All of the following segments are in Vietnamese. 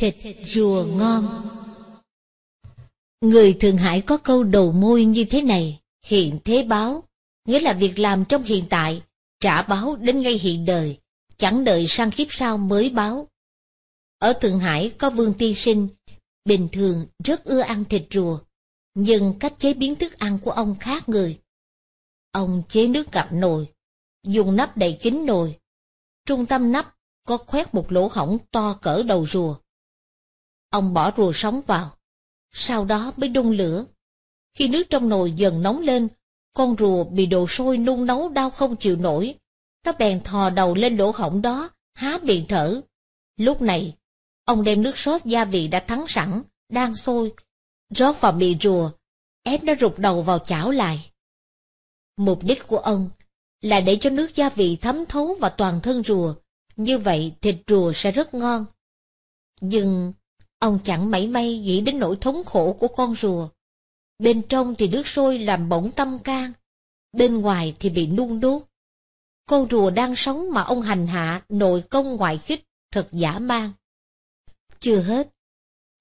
Thịt rùa ngon Người Thượng Hải có câu đầu môi như thế này, hiện thế báo, nghĩa là việc làm trong hiện tại, trả báo đến ngay hiện đời, chẳng đợi sang kiếp sau mới báo. Ở Thượng Hải có Vương Tiên Sinh, bình thường rất ưa ăn thịt rùa, nhưng cách chế biến thức ăn của ông khác người. Ông chế nước cặp nồi, dùng nắp đầy kín nồi. Trung tâm nắp có khoét một lỗ hổng to cỡ đầu rùa. Ông bỏ rùa sống vào, sau đó mới đun lửa. Khi nước trong nồi dần nóng lên, con rùa bị đồ sôi nung nấu đau không chịu nổi. Nó bèn thò đầu lên lỗ hổng đó, há miệng thở. Lúc này, ông đem nước sốt gia vị đã thắng sẵn, đang sôi, rót vào miệng rùa, ép nó rụt đầu vào chảo lại. Mục đích của ông là để cho nước gia vị thấm thấu vào toàn thân rùa, như vậy thịt rùa sẽ rất ngon. Nhưng Ông chẳng mảy may nghĩ đến nỗi thống khổ của con rùa. Bên trong thì nước sôi làm bỏng tâm can, bên ngoài thì bị nung đốt. Con rùa đang sống mà ông hành hạ nội công ngoại khích thật giả mang. Chưa hết,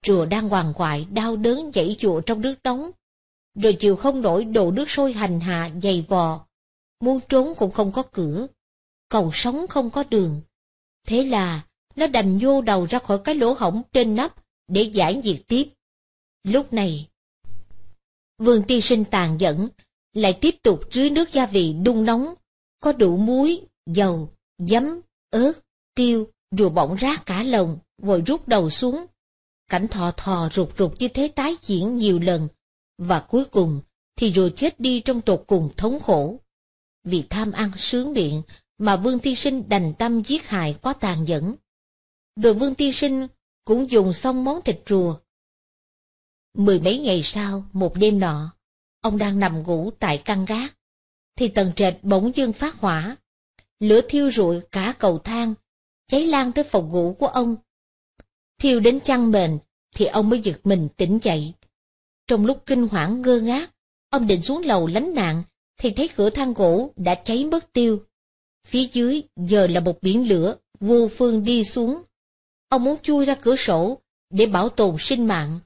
rùa đang hoàng hoại đau đớn dãy dụa trong nước đóng, rồi chịu không nổi đồ nước sôi hành hạ dày vò, muốn trốn cũng không có cửa, cầu sống không có đường. Thế là nó đành vô đầu ra khỏi cái lỗ hổng trên nắp để giải diệt tiếp. Lúc này, Vương Tiên Sinh tàn nhẫn, lại tiếp tục rưới nước gia vị đun nóng, có đủ muối, dầu, giấm, ớt, tiêu, rùa bỏng rác cả lồng, rồi rút đầu xuống. Cảnh thò thò rụt rụt như thế tái diễn nhiều lần, và cuối cùng thì rùa chết đi trong tột cùng thống khổ. Vì tham ăn sướng miệng mà Vương Tiên Sinh đành tâm giết hại quá tàn nhẫn. Rồi Vương Tiên Sinh cũng dùng xong món thịt rùa. Mười mấy ngày sau, một đêm nọ, ông đang nằm ngủ tại căn gác, thì tầng trệt bỗng dưng phát hỏa. Lửa thiêu rụi cả cầu thang, cháy lan tới phòng ngủ của ông. Thiêu đến chăn mền, thì ông mới giật mình tỉnh dậy. Trong lúc kinh hoảng ngơ ngác, ông định xuống lầu lánh nạn, thì thấy cửa thang gỗ đã cháy mất tiêu. Phía dưới giờ là một biển lửa, vô phương đi xuống, Ông muốn chui ra cửa sổ để bảo tồn sinh mạng,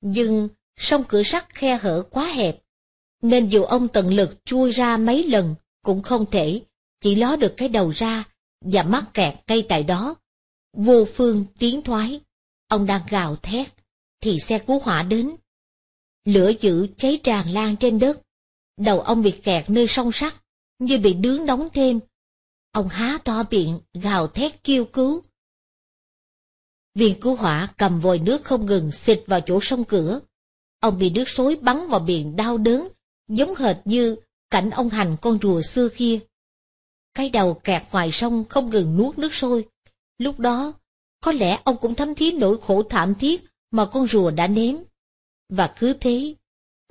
nhưng song cửa sắt khe hở quá hẹp, nên dù ông tận lực chui ra mấy lần cũng không thể, chỉ ló được cái đầu ra và mắc kẹt ngay tại đó. Vô phương tiến thoái, ông đang gào thét, thì xe cứu hỏa đến. Lửa dữ cháy tràn lan trên đất, đầu ông bị kẹt nơi song sắt, như bị đướng đóng thêm. Ông há to miệng, gào thét kêu cứu, Viên cứu hỏa cầm vòi nước không ngừng xịt vào chỗ sông cửa. Ông bị nước xối bắn vào miệng đau đớn, giống hệt như cảnh ông hành con rùa xưa kia. Cái đầu kẹt ngoài sông không ngừng nuốt nước sôi. Lúc đó, có lẽ ông cũng thấm thí nỗi khổ thảm thiết mà con rùa đã nếm. Và cứ thế,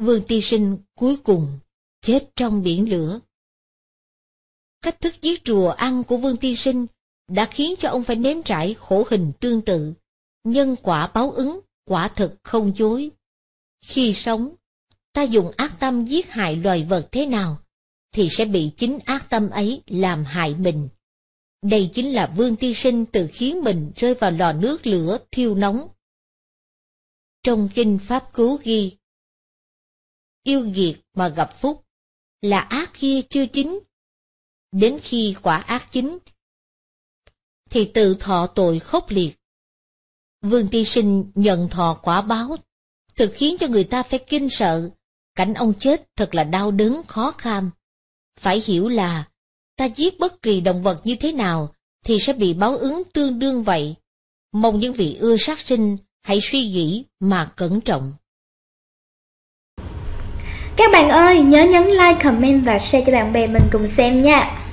Vương Ti Sinh cuối cùng chết trong biển lửa. Cách thức giết rùa ăn của Vương Ti Sinh đã khiến cho ông phải nếm trải khổ hình tương tự, nhân quả báo ứng, quả thực không chối Khi sống, ta dùng ác tâm giết hại loài vật thế nào, thì sẽ bị chính ác tâm ấy làm hại mình. Đây chính là vương ti sinh tự khiến mình rơi vào lò nước lửa thiêu nóng. Trong kinh Pháp Cứu ghi Yêu nghiệt mà gặp phúc, là ác kia chưa chính Đến khi quả ác chính thì tự thọ tội khốc liệt. Vương Ti Sinh nhận thọ quả báo, thực khiến cho người ta phải kinh sợ, cảnh ông chết thật là đau đớn khó kham. Phải hiểu là, ta giết bất kỳ động vật như thế nào thì sẽ bị báo ứng tương đương vậy. Mong những vị ưa sát sinh hãy suy nghĩ mà cẩn trọng. Các bạn ơi, nhớ nhấn like, comment và share cho bạn bè mình cùng xem nha.